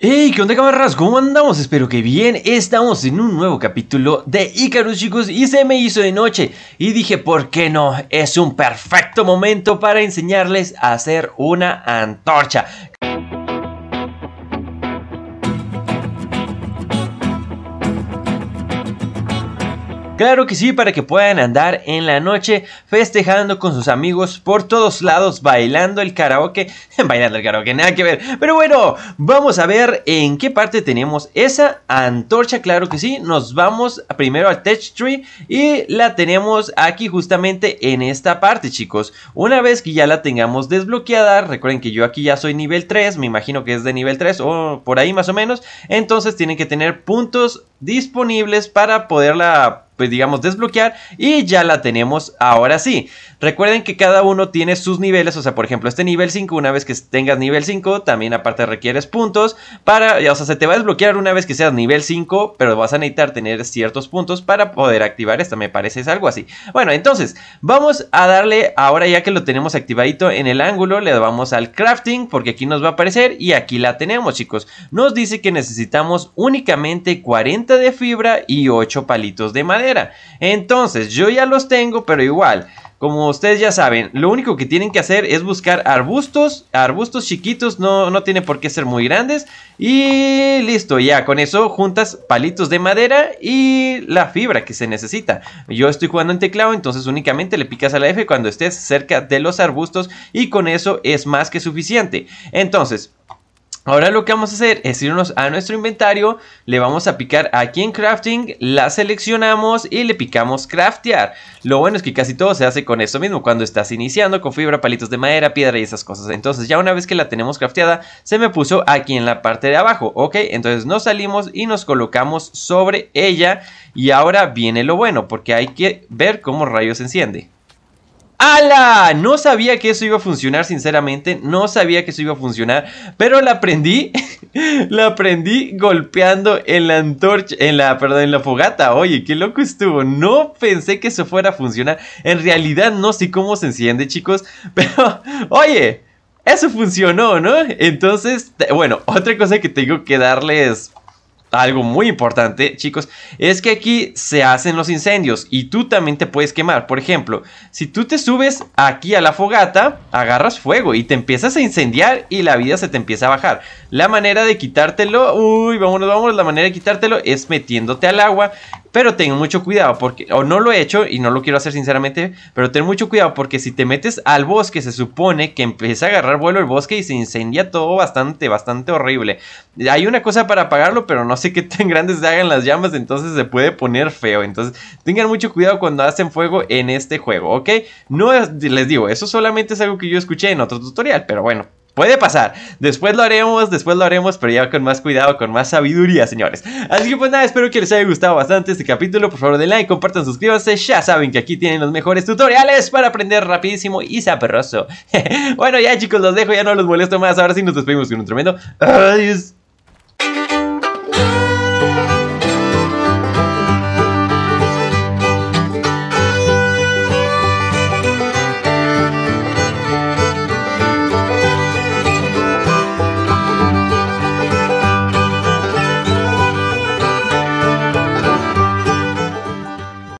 ¡Hey! ¿Qué onda camaradas? ¿Cómo andamos? Espero que bien. Estamos en un nuevo capítulo de Icarus chicos y se me hizo de noche y dije ¿por qué no? Es un perfecto momento para enseñarles a hacer una antorcha. Claro que sí, para que puedan andar en la noche festejando con sus amigos por todos lados, bailando el karaoke. bailando el karaoke, nada que ver. Pero bueno, vamos a ver en qué parte tenemos esa antorcha, claro que sí. Nos vamos primero al Tech Tree y la tenemos aquí justamente en esta parte, chicos. Una vez que ya la tengamos desbloqueada, recuerden que yo aquí ya soy nivel 3, me imagino que es de nivel 3 o por ahí más o menos. Entonces tienen que tener puntos disponibles para poderla pues digamos, desbloquear y ya la tenemos ahora sí. Recuerden que cada uno tiene sus niveles, o sea, por ejemplo, este nivel 5, una vez que tengas nivel 5, también aparte requieres puntos para, o sea, se te va a desbloquear una vez que seas nivel 5, pero vas a necesitar tener ciertos puntos para poder activar esta, me parece, es algo así. Bueno, entonces, vamos a darle, ahora ya que lo tenemos activadito en el ángulo, le damos al crafting, porque aquí nos va a aparecer y aquí la tenemos, chicos. Nos dice que necesitamos únicamente 40 de fibra y 8 palitos de madera. Entonces, yo ya los tengo, pero igual, como ustedes ya saben, lo único que tienen que hacer es buscar arbustos, arbustos chiquitos, no, no tiene por qué ser muy grandes. Y listo, ya con eso juntas palitos de madera y la fibra que se necesita. Yo estoy jugando en teclado, entonces únicamente le picas a la F cuando estés cerca de los arbustos y con eso es más que suficiente. Entonces, Ahora lo que vamos a hacer es irnos a nuestro inventario, le vamos a picar aquí en crafting, la seleccionamos y le picamos craftear. Lo bueno es que casi todo se hace con esto mismo, cuando estás iniciando con fibra, palitos de madera, piedra y esas cosas. Entonces ya una vez que la tenemos crafteada, se me puso aquí en la parte de abajo, ¿ok? Entonces nos salimos y nos colocamos sobre ella y ahora viene lo bueno, porque hay que ver cómo rayos enciende. ¡Hala! No sabía que eso iba a funcionar, sinceramente. No sabía que eso iba a funcionar. Pero la aprendí. la aprendí golpeando en la antorcha. En la, perdón, en la fogata. Oye, qué loco estuvo. No pensé que eso fuera a funcionar. En realidad no sé cómo se enciende, chicos. Pero, oye. Eso funcionó, ¿no? Entonces, bueno, otra cosa que tengo que darles algo muy importante, chicos, es que aquí se hacen los incendios y tú también te puedes quemar. Por ejemplo, si tú te subes aquí a la fogata, agarras fuego y te empiezas a incendiar y la vida se te empieza a bajar. La manera de quitártelo, uy, vámonos, vámonos, la manera de quitártelo es metiéndote al agua pero ten mucho cuidado porque, o no lo he hecho y no lo quiero hacer sinceramente, pero ten mucho cuidado porque si te metes al bosque se supone que empieza a agarrar vuelo el bosque y se incendia todo bastante, bastante horrible. Hay una cosa para apagarlo, pero no sé qué tan grandes se hagan las llamas, entonces se puede poner feo. Entonces tengan mucho cuidado cuando hacen fuego en este juego, ¿ok? No les digo, eso solamente es algo que yo escuché en otro tutorial, pero bueno, Puede pasar. Después lo haremos, después lo haremos, pero ya con más cuidado, con más sabiduría, señores. Así que pues nada, espero que les haya gustado bastante este capítulo. Por favor, den like, compartan, suscríbanse. Ya saben que aquí tienen los mejores tutoriales para aprender rapidísimo y saperroso. bueno, ya chicos, los dejo, ya no los molesto más. Ahora sí nos despedimos con un tremendo adiós.